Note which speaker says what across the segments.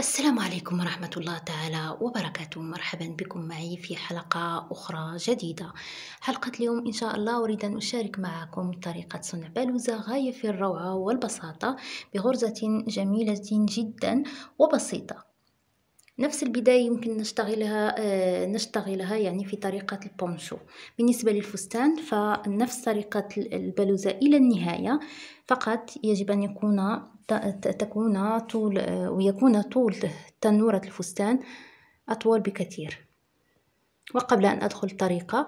Speaker 1: السلام عليكم ورحمة الله تعالى وبركاته مرحبا بكم معي في حلقة أخرى جديدة حلقة اليوم إن شاء الله أريد أن أشارك معكم طريقة صنع بلوزة غاية في الروعة والبساطة بغرزة جميلة جدا وبسيطة نفس البداية يمكن نشتغلها آه، نشتغلها يعني في طريقة البونشو بالنسبة للفستان فنفس طريقة البلوزة إلى النهاية فقط يجب أن يكون تكون طول آه، ويكون طول تنورة الفستان أطول بكثير وقبل أن أدخل الطريقة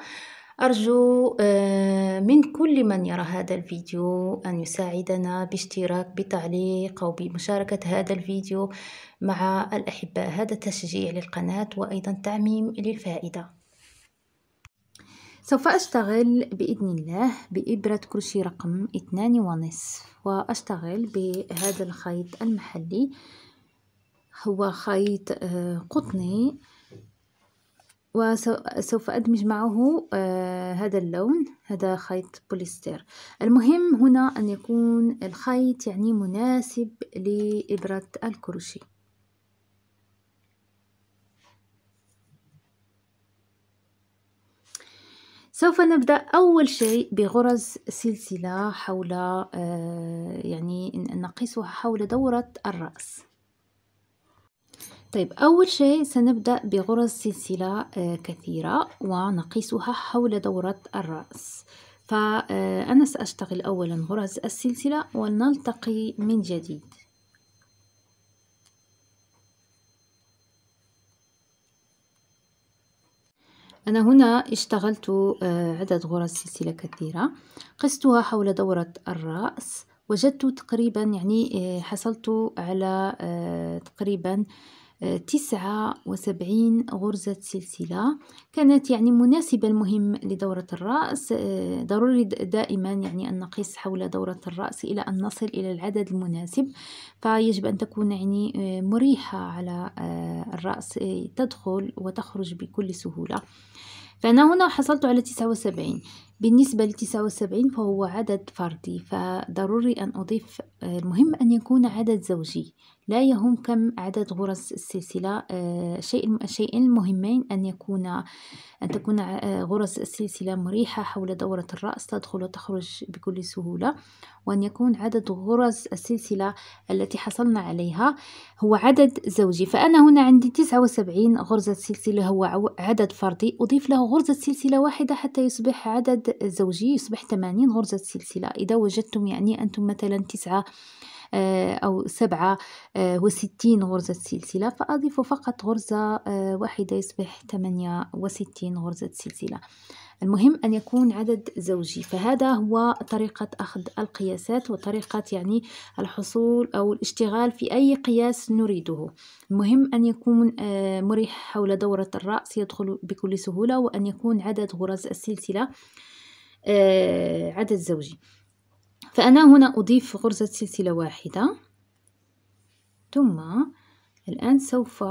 Speaker 1: أرجو آه، من كل من يرى هذا الفيديو أن يساعدنا باشتراك بتعليق أو بمشاركة هذا الفيديو مع الأحباء هذا تشجيع للقناة وأيضا تعميم للفائدة سوف أشتغل بإذن الله بإبرة كرشي رقم اثنان ونصف وأشتغل بهذا الخيط المحلي هو خيط آه، قطني وسوف أدمج معه آه، هذا اللون هذا خيط بوليستير المهم هنا أن يكون الخيط يعني مناسب لإبرة الكروشيه سوف نبدأ أول شيء بغرز سلسلة حول آه، يعني نقيسها حول دورة الرأس طيب أول شيء سنبدأ بغرز سلسلة آه، كثيرة ونقيسها حول دورة الرأس فأنا آه، سأشتغل أولا غرز السلسلة ونلتقي من جديد أنا هنا اشتغلت آه، عدد غرز سلسلة كثيرة قستها حول دورة الرأس وجدت تقريبا يعني آه، حصلت على آه، تقريبا آه، تسعة وسبعين غرزة سلسلة كانت يعني مناسبة المهم لدورة الرأس ضروري دائما يعني أن نقيس حول دورة الرأس إلى أن نصل إلى العدد المناسب فيجب أن تكون يعني مريحة على الرأس تدخل وتخرج بكل سهولة فأنا هنا حصلت على تسعة وسبعين بالنسبة لتسعة وسبعين فهو عدد فردي فضروري أن أضيف آه، المهم أن يكون عدد زوجي لا يهم كم عدد غرز السلسلة آه، شيء الشيئين المهمين أن يكون أن تكون آه، غرز السلسلة مريحة حول دورة الرأس تدخل وتخرج بكل سهولة وأن يكون عدد غرز السلسلة التي حصلنا عليها هو عدد زوجي فأنا هنا عندي تسعة وسبعين غرزة سلسلة هو عدد فردي أضيف له غرزة سلسلة واحدة حتى يصبح عدد الزوجي يصبح 80 غرزة سلسلة إذا وجدتم يعني أنتم مثلا تسعة آه، أو سبعة آه، وستين غرزة سلسلة فأضيف فقط غرزة آه، واحدة يصبح ثمانية وستين غرزة سلسلة المهم أن يكون عدد زوجي فهذا هو طريقة أخذ القياسات وطريقة يعني الحصول أو الاشتغال في أي قياس نريده المهم أن يكون مريح حول دورة الرأس يدخل بكل سهولة وأن يكون عدد غرز السلسلة آه، عدد زوجي فأنا هنا أضيف غرزة سلسلة واحدة ثم الآن سوف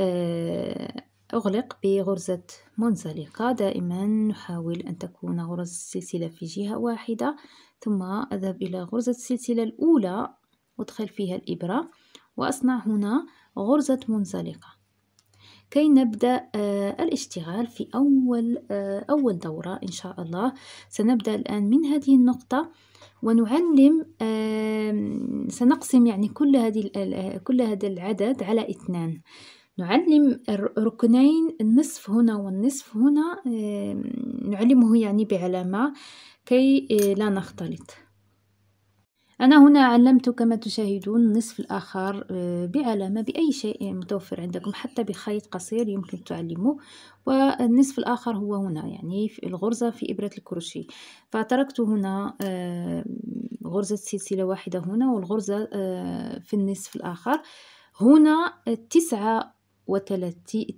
Speaker 1: آه، أغلق بغرزة منزلقة دائما نحاول أن تكون غرز السلسلة في جهة واحدة ثم أذهب إلى غرزة السلسلة الأولى وأدخل فيها الإبرة وأصنع هنا غرزة منزلقة كي نبدأ آه، الاشتغال في أول آه، أول دورة إن شاء الله سنبدأ الآن من هذه النقطة ونعلم سنقسم يعني كل هذه آه، كل هذا العدد على اثنان نعلم ركنين النصف هنا والنصف هنا نعلمه يعني بعلامة كي لا نختلط أنا هنا علمت كما تشاهدون النصف الآخر بعلامة بأي شيء متوفر عندكم حتى بخيط قصير يمكن تعلمه والنصف الآخر هو هنا يعني في الغرزة في إبرة الكروشيه فتركت هنا آه، غرزة سلسلة واحدة هنا والغرزة آه، في النصف الآخر هنا تسعة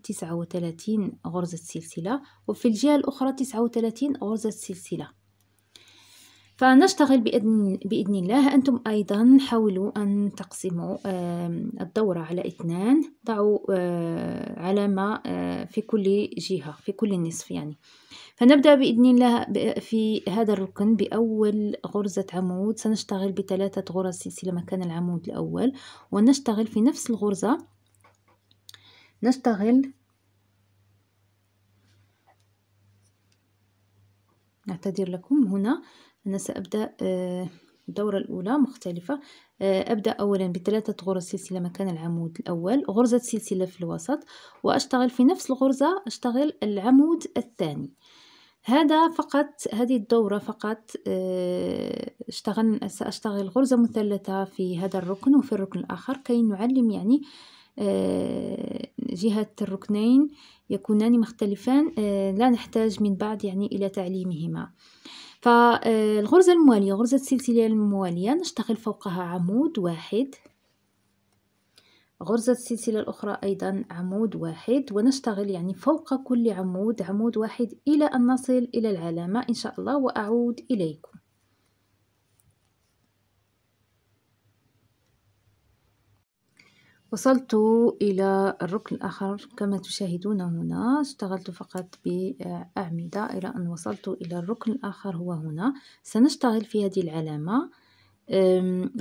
Speaker 1: تسعة وثلاثين غرزة سلسلة وفي الجهة الأخرى تسعة وثلاثين غرزة سلسلة فنشتغل بإذن, بإذن الله أنتم أيضا حاولوا أن تقسموا الدورة على اثنان ضعوا آه، علامة آه، في كل جهة في كل نصف يعني فنبدأ بإذن الله في هذا الركن بأول غرزة عمود سنشتغل بثلاثة غرز سلسلة مكان العمود الأول ونشتغل في نفس الغرزة نشتغل نعتذر لكم هنا أنا سأبدأ آه، الدورة الأولى مختلفة آه، أبدأ أولا بثلاثة غرز سلسلة مكان العمود الأول غرزة سلسلة في الوسط وأشتغل في نفس الغرزة أشتغل العمود الثاني هذا فقط هذه الدورة فقط آه، اشتغل سأشتغل غرزة مثلثة في هذا الركن وفي الركن الآخر كي نعلم يعني جهة الركنين يكونان مختلفان لا نحتاج من بعد يعني إلى تعليمهما فالغرزة الموالية غرزة السلسلة الموالية نشتغل فوقها عمود واحد غرزة السلسلة الأخرى أيضا عمود واحد ونشتغل يعني فوق كل عمود عمود واحد إلى أن نصل إلى العلامة إن شاء الله وأعود إليكم وصلت إلى الركن الآخر كما تشاهدون هنا اشتغلت فقط بأعمدة إلى أن وصلت إلى الركن الآخر هو هنا سنشتغل في هذه العلامة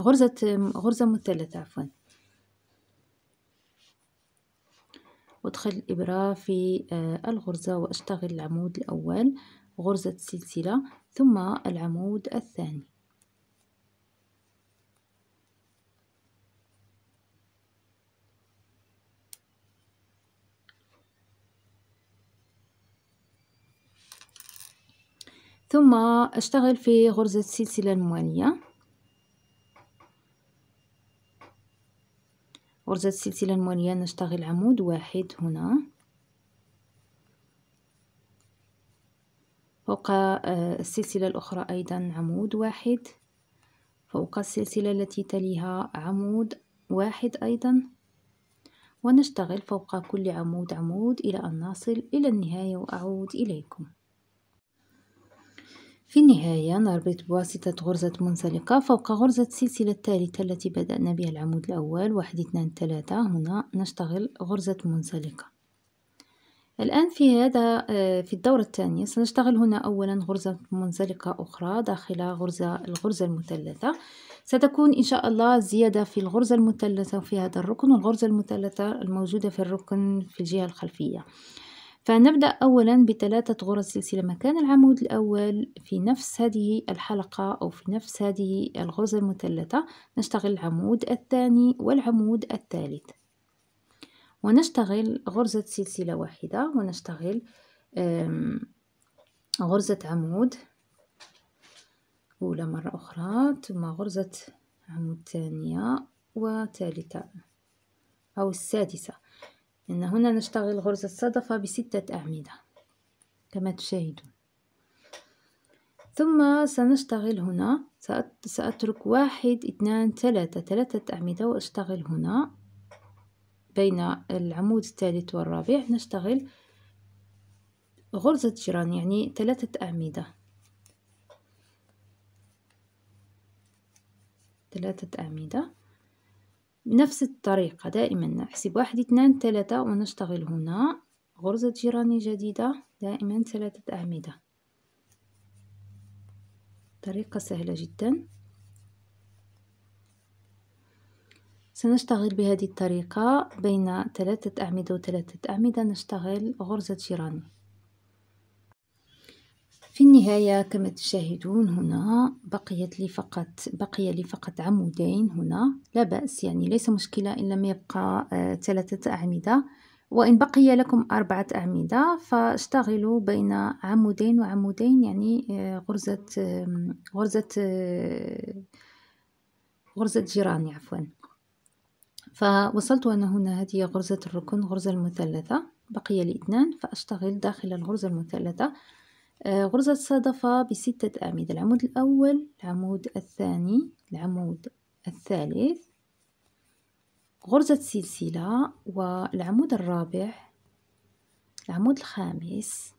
Speaker 1: غرزة غرزة مثلثة عفوا أدخل الإبرة في آه، الغرزة وأشتغل العمود الأول غرزة السلسلة ثم العمود الثاني ثم أشتغل في غرزة السلسلة الموالية غرزة السلسلة الموالية نشتغل عمود واحد هنا فوق آه، السلسلة الأخرى أيضا عمود واحد فوق السلسلة التي تليها عمود واحد أيضا ونشتغل فوق كل عمود عمود إلى أن نصل إلى النهاية وأعود إليكم في النهاية نربط بواسطة غرزة منزلقة فوق غرزة السلسلة الثالثة التي بدأنا بها العمود الأول واحد اثنان ثلاثة هنا نشتغل غرزة منزلقة الآن في هذا آه، في الدورة الثانية سنشتغل هنا أولا غرزة منزلقة أخرى داخل غرزة الغرزة المثلثة ستكون إن شاء الله زيادة في الغرزة المثلثة في هذا الركن والغرزة المثلثة الموجودة في الركن في الجهة الخلفية فنبدأ أولا بثلاثة غرز سلسلة مكان العمود الأول في نفس هذه الحلقة أو في نفس هذه الغرزة المثلثة نشتغل العمود الثاني والعمود الثالث ونشتغل غرزة سلسلة واحدة ونشتغل غرزة عمود أولى مرة أخرى ثم غرزة عمود ثانية وثالثة أو السادسة إن هنا نشتغل غرزة صدفة بستة أعمدة كما تشاهدون ثم سنشتغل هنا سأترك واحد اثنان ثلاثة ثلاثة أعمدة وأشتغل هنا بين العمود الثالث والرابع نشتغل غرزة جيران يعني ثلاثة أعمدة ثلاثة أعمدة بنفس الطريقة دائما نحسب واحد اثنان ثلاثة ونشتغل هنا غرزة جيراني جديدة دائما ثلاثة أعمدة طريقة سهلة جدا سنشتغل بهذه الطريقة بين ثلاثة أعمدة وثلاثة أعمدة نشتغل غرزة جيراني في النهاية كما تشاهدون هنا بقيت لي فقط بقي لي فقط عمودين هنا لا بأس يعني ليس مشكلة إن لم يبقى آه، ثلاثة أعمدة وإن بقي لكم أربعة أعمدة فاشتغلوا بين عمودين وعمودين يعني آه، غرزة غرزة آه، غرزة جيران عفوا فوصلت أنا هنا هذه غرزة الركن غرزة المثلثة بقي لي اثنان فأشتغل داخل الغرزة المثلثة غرزة صدفة بستة أعمدة العمود الأول العمود الثاني العمود الثالث غرزة سلسلة والعمود الرابع العمود الخامس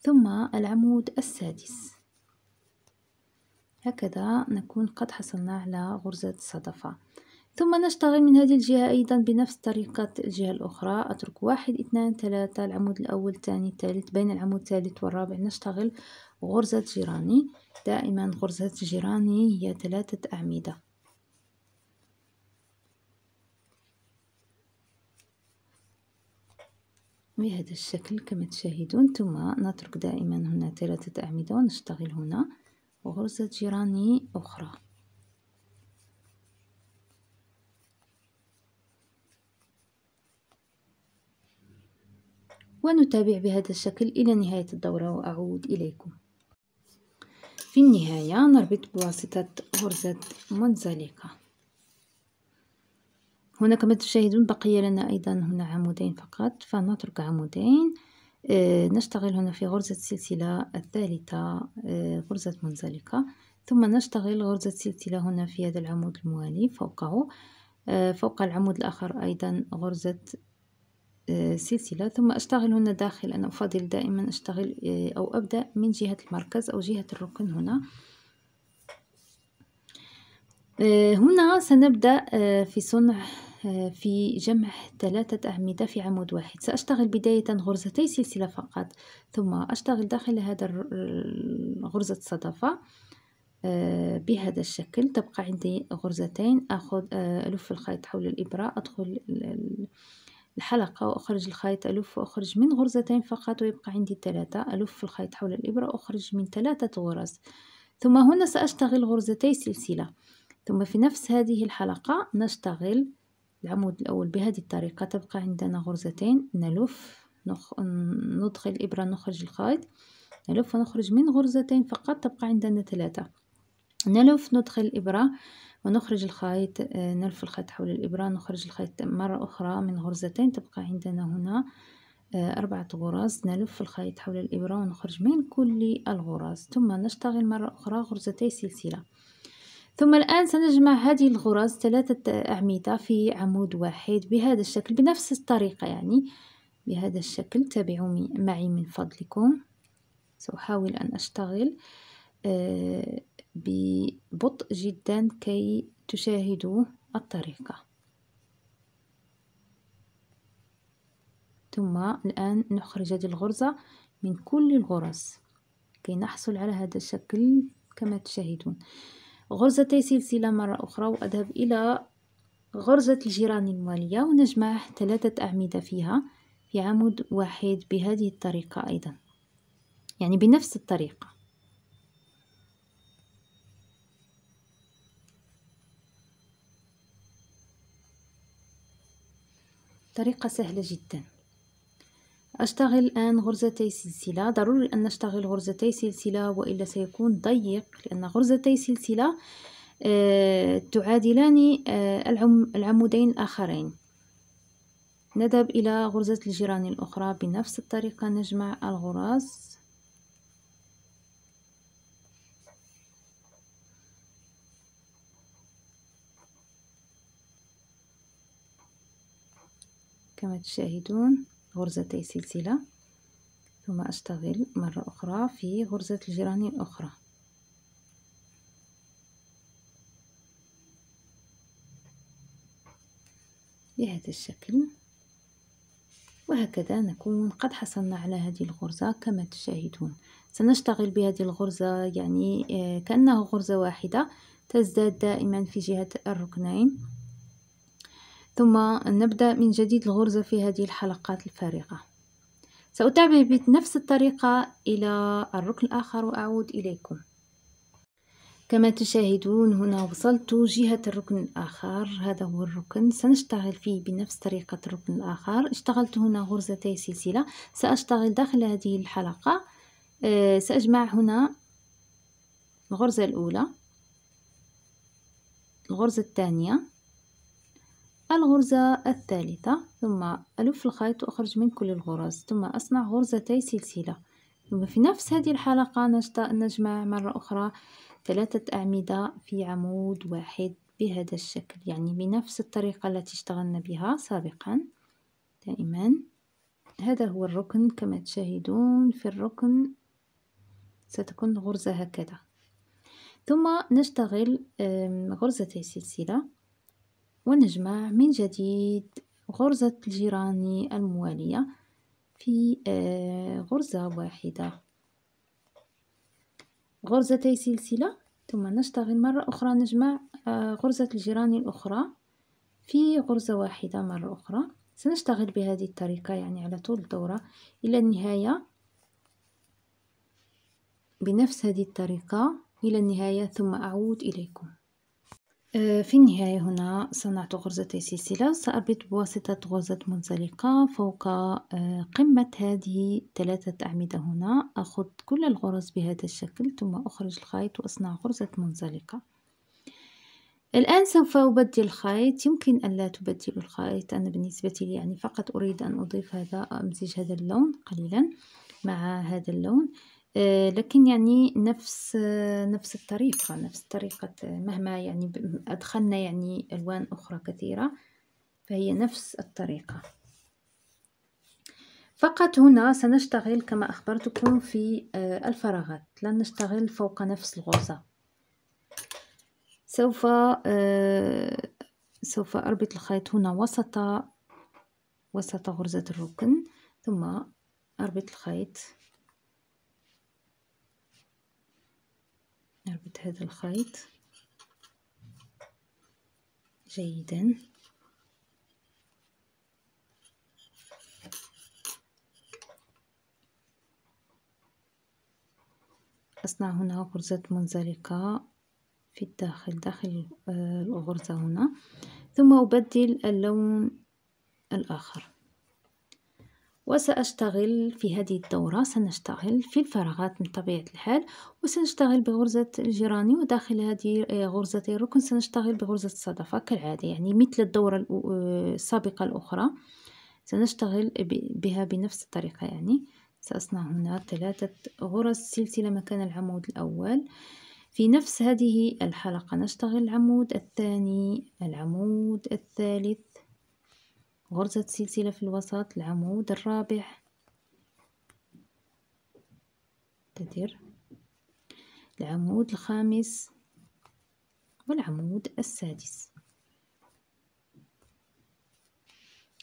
Speaker 1: ثم العمود السادس هكذا نكون قد حصلنا على غرزة صدفة ثم نشتغل من هذه الجهة أيضا بنفس طريقة الجهة الأخرى أترك واحد اثنان ثلاثة العمود الأول الثاني الثالث بين العمود الثالث والرابع نشتغل غرزة جيراني دائما غرزة جيراني هي ثلاثة أعمدة بهذا الشكل كما تشاهدون ثم نترك دائما هنا ثلاثة أعمدة ونشتغل هنا غرزة جيراني أخرى ونتابع بهذا الشكل إلى نهاية الدورة وأعود إليكم في النهاية نربط بواسطة غرزة منزلقة هنا كما تشاهدون بقي لنا أيضا هنا عمودين فقط فنترك عمودين آه، نشتغل هنا في غرزة السلسلة الثالثة آه، غرزة منزلقة ثم نشتغل غرزة سلسلة هنا في هذا العمود الموالي فوقه آه، فوق العمود الآخر أيضا غرزة سلسلة ثم أشتغل هنا داخل أنا أفضل دائما أشتغل آه، أو أبدأ من جهة المركز أو جهة الركن هنا آه، هنا سنبدأ آه، في صنع في جمع ثلاثة أعمدة في عمود واحد سأشتغل بداية غرزتي سلسلة فقط ثم أشتغل داخل هذا غرزة صدفة بهذا الشكل تبقى عندي غرزتين أخذ ألف الخيط حول الإبرة أدخل الحلقة وأخرج الخيط ألف وأخرج من غرزتين فقط ويبقى عندي ثلاثة ألف في الخيط حول الإبرة وأخرج من ثلاثة غرز ثم هنا سأشتغل غرزتي سلسلة ثم في نفس هذه الحلقة نشتغل العمود الأول بهذه الطريقة تبقى عندنا غرزتين نلف نخ... ندخل الإبرة نخرج الخيط نلف ونخرج من غرزتين فقط تبقى عندنا ثلاثة نلف ندخل الإبرة ونخرج الخيط آه، نلف الخيط حول الإبرة نخرج الخيط مرة أخرى من غرزتين تبقى عندنا هنا آه، أربعة غرز نلف الخيط حول الإبرة ونخرج من كل الغرز ثم نشتغل مرة أخرى غرزتي سلسلة ثم الآن سنجمع هذه الغرز ثلاثة آه، أعمدة في عمود واحد بهذا الشكل بنفس الطريقة يعني بهذا الشكل تابعوا معي من فضلكم سأحاول أن أشتغل آه ببطء جدا كي تشاهدوا الطريقة ثم الآن نخرج هذه الغرزة من كل الغرز كي نحصل على هذا الشكل كما تشاهدون غرزتي سلسلة مرة أخرى وأذهب إلى غرزة الجيران الموالية ونجمع ثلاثة أعمدة فيها في عمود واحد بهذه الطريقة أيضا يعني بنفس الطريقة طريقة سهلة جدا أشتغل الآن غرزتي سلسلة ضروري أن نشتغل غرزتي سلسلة وإلا سيكون ضيق لأن غرزتي سلسلة آه، تعادلان آه، العمودين الآخرين نذهب إلى غرزة الجيران الأخرى بنفس الطريقة نجمع الغراز كما تشاهدون غرزتي سلسلة ثم أشتغل مرة أخرى في غرزة الجيران الأخرى بهذا الشكل وهكذا نكون قد حصلنا على هذه الغرزة كما تشاهدون سنشتغل بهذه الغرزة يعني آه، كأنها غرزة واحدة تزداد دائما في جهة الركنين ثم نبدأ من جديد الغرزة في هذه الحلقات الفارغة سأتابع بنفس الطريقة إلى الركن الآخر وأعود إليكم كما تشاهدون هنا وصلت جهة الركن الآخر هذا هو الركن سنشتغل فيه بنفس طريقة الركن الآخر اشتغلت هنا غرزتي سلسلة سأشتغل داخل هذه الحلقة آه، سأجمع هنا الغرزة الأولى الغرزة الثانية الغرزة الثالثة ثم ألف الخيط وأخرج من كل الغرز ثم أصنع غرزتي سلسلة ثم في نفس هذه الحلقة نجمع مرة أخرى ثلاثة أعمدة في عمود واحد بهذا الشكل يعني بنفس الطريقة التي اشتغلنا بها سابقا دائما هذا هو الركن كما تشاهدون في الركن ستكون غرزة هكذا ثم نشتغل غرزتي سلسلة ونجمع من جديد غرزة الجيران الموالية في آه، غرزة واحدة غرزتي سلسلة ثم نشتغل مرة أخرى نجمع آه، غرزة الجيران الأخرى في غرزة واحدة مرة أخرى سنشتغل بهذه الطريقة يعني على طول الدورة إلى النهاية بنفس هذه الطريقة إلى النهاية ثم أعود إليكم آه، في النهاية هنا صنعت غرزتي سلسلة سأربط بواسطة غرزة منزلقة فوق آه، قمة هذه ثلاثة أعمدة هنا أخذ كل الغرز بهذا الشكل ثم أخرج الخيط وأصنع غرزة منزلقة الآن سوف أبدل الخيط يمكن ألا تبدل الخيط أنا بالنسبة لي يعني فقط أريد أن أضيف هذا أمزج هذا اللون قليلا مع هذا اللون آه، لكن يعني نفس آه، نفس الطريقة نفس طريقة آه، مهما يعني أدخلنا يعني ألوان أخرى كثيرة فهي نفس الطريقة فقط هنا سنشتغل كما أخبرتكم في الفراغات لن نشتغل فوق نفس الغرزة سوف سوف أربط الخيط هنا وسط وسط غرزة الركن ثم أربط الخيط نربط هذا الخيط جيدا أصنع هنا غرزة منزلقة في الداخل داخل آه، الغرزة هنا ثم أبدل اللون الآخر وسأشتغل في هذه الدورة سنشتغل في الفراغات من طبيعة الحال وسنشتغل بغرزة الجيراني وداخل هذه آه، غرزة الركن سنشتغل بغرزة الصدفة كالعادة يعني مثل الدورة آه، السابقة الأخرى سنشتغل بها بنفس الطريقة يعني سأصنع هنا ثلاثة غرز سلسلة مكان العمود الأول في نفس هذه الحلقة نشتغل العمود الثاني العمود الثالث غرزة سلسلة في الوسط العمود الرابع تدير العمود الخامس والعمود السادس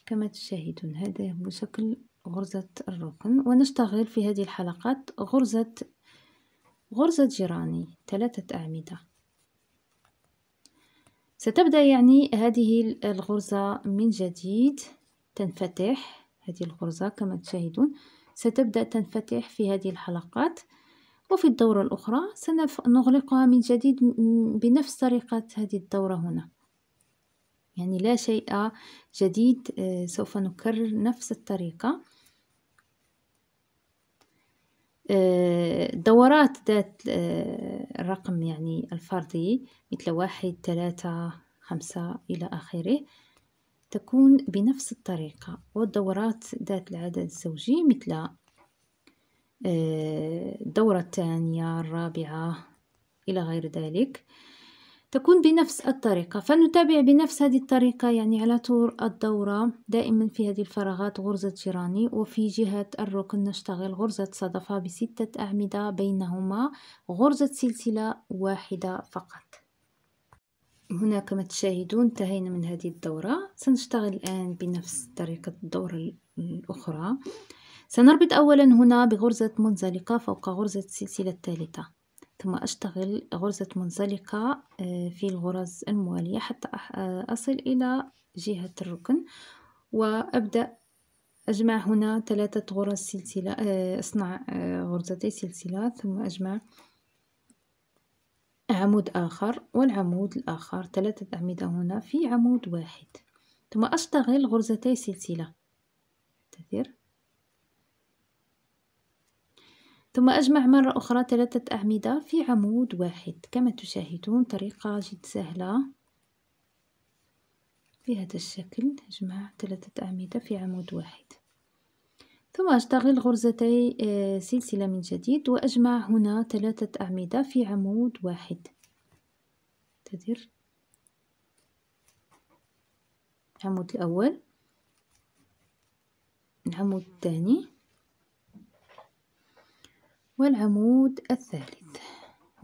Speaker 1: كما تشاهدون هذا هو شكل غرزة الركن ونشتغل في هذه الحلقات غرزة غرزة جيراني ثلاثة أعمدة ستبدأ يعني هذه الغرزة من جديد تنفتح هذه الغرزة كما تشاهدون ستبدأ تنفتح في هذه الحلقات وفي الدورة الأخرى سنغلقها من جديد بنفس طريقة هذه الدورة هنا يعني لا شيء جديد آه، سوف نكرر نفس الطريقة الدورات آه، ذات آه، الرقم يعني الفردي مثل واحد ثلاثة خمسة إلى آخره تكون بنفس الطريقة والدورات ذات العدد الزوجي مثل آه، الدورة الثانية الرابعة إلى غير ذلك تكون بنفس الطريقة فنتابع بنفس هذه الطريقة يعني على طول الدورة دائما في هذه الفراغات غرزة جيراني وفي جهة الركن نشتغل غرزة صدفة بستة أعمدة بينهما غرزة سلسلة واحدة فقط هنا كما تشاهدون انتهينا من هذه الدورة سنشتغل الآن بنفس طريقة الدورة الأخرى سنربط أولا هنا بغرزة منزلقة فوق غرزة السلسلة الثالثة ثم أشتغل غرزة منزلقة آه، في الغرز الموالية حتى آه، أصل إلى جهة الركن وأبدأ أجمع هنا ثلاثة غرز سلسلة آه، أصنع غرزتي سلسلة ثم أجمع عمود آخر والعمود الآخر ثلاثة أعمدة هنا في عمود واحد ثم أشتغل غرزتي سلسلة ثم أجمع مرة أخرى ثلاثة أعمدة في عمود واحد كما تشاهدون طريقة جد سهلة بهذا الشكل أجمع ثلاثة أعمدة في عمود واحد ثم أشتغل غرزتي آه، سلسلة من جديد وأجمع هنا ثلاثة أعمدة في عمود واحد تدير العمود الأول العمود الثاني والعمود الثالث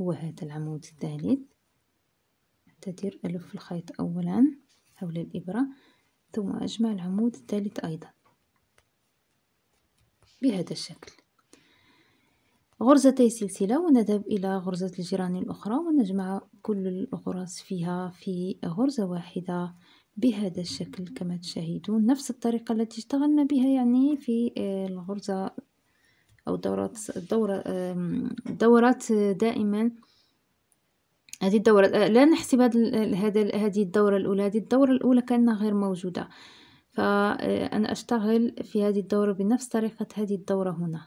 Speaker 1: هو هذا العمود الثالث تدير ألف الخيط أولا حول الإبرة ثم أجمع العمود الثالث أيضا بهذا الشكل غرزتي سلسلة ونذهب إلى غرزة الجيران الأخرى ونجمع كل الغرز فيها في غرزة واحدة بهذا الشكل كما تشاهدون نفس الطريقة التي اشتغلنا بها يعني في آه، الغرزة او دورات دورة دورات دائما هذه الدورة آه، لا نحسب هذا هذه الدورة الأولى هذه الدورة الأولى كأنها غير موجودة فأنا أشتغل في هذه الدورة بنفس طريقة هذه الدورة هنا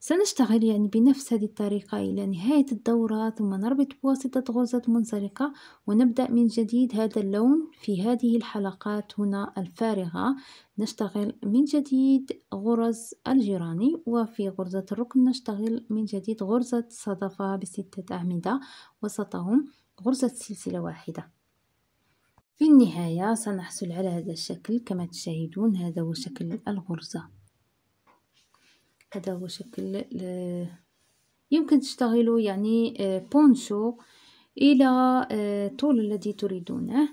Speaker 1: سنشتغل يعني بنفس هذه الطريقة إلى نهاية الدورة ثم نربط بواسطة غرزة منزلقة ونبدأ من جديد هذا اللون في هذه الحلقات هنا الفارغة نشتغل من جديد غرز الجيراني وفي غرزة الركن نشتغل من جديد غرزة صدفة بستة أعمدة وسطهم غرزة سلسلة واحدة في النهاية سنحصل على هذا الشكل كما تشاهدون هذا هو شكل الغرزة هذا هو شكل يمكن تشتغلوا يعني آه، بونشو إلى آه، طول الذي تريدونه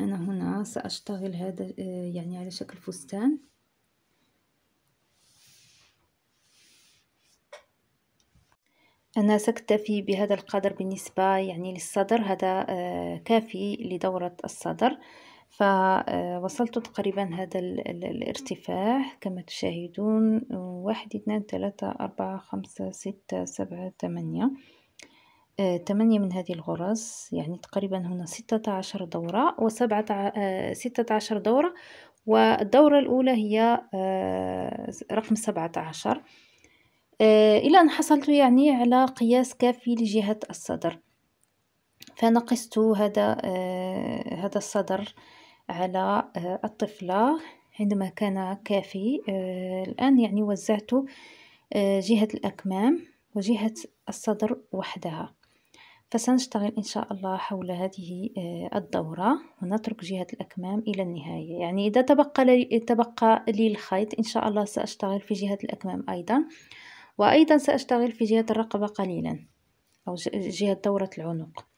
Speaker 1: أنا هنا سأشتغل هذا آه، يعني على شكل فستان أنا سأكتفي بهذا القدر بالنسبة يعني للصدر هذا كافي لدورة الصدر فوصلت تقريبا هذا الارتفاع كما تشاهدون واحد اثنان ثلاثة أربعة خمسة ستة سبعة ثمانية آه، ثمانية من هذه الغرز يعني تقريبا هنا ستة عشر دورة وسبعة آه، ستة عشر دورة والدورة الأولى هي آه، رقم سبعة عشر إلى أن حصلت يعني على قياس كافي لجهة الصدر فنقصت هذا هذا الصدر على آه، الطفلة عندما كان كافي آه، الآن يعني وزعت آه، جهة الأكمام وجهة الصدر وحدها فسنشتغل إن شاء الله حول هذه الدورة ونترك جهة الأكمام إلى النهاية يعني إذا تبقى لي, تبقى لي الخيط إن شاء الله سأشتغل في جهة الأكمام أيضا وأيضا سأشتغل في جهة الرقبة قليلا أو جهة دورة العنق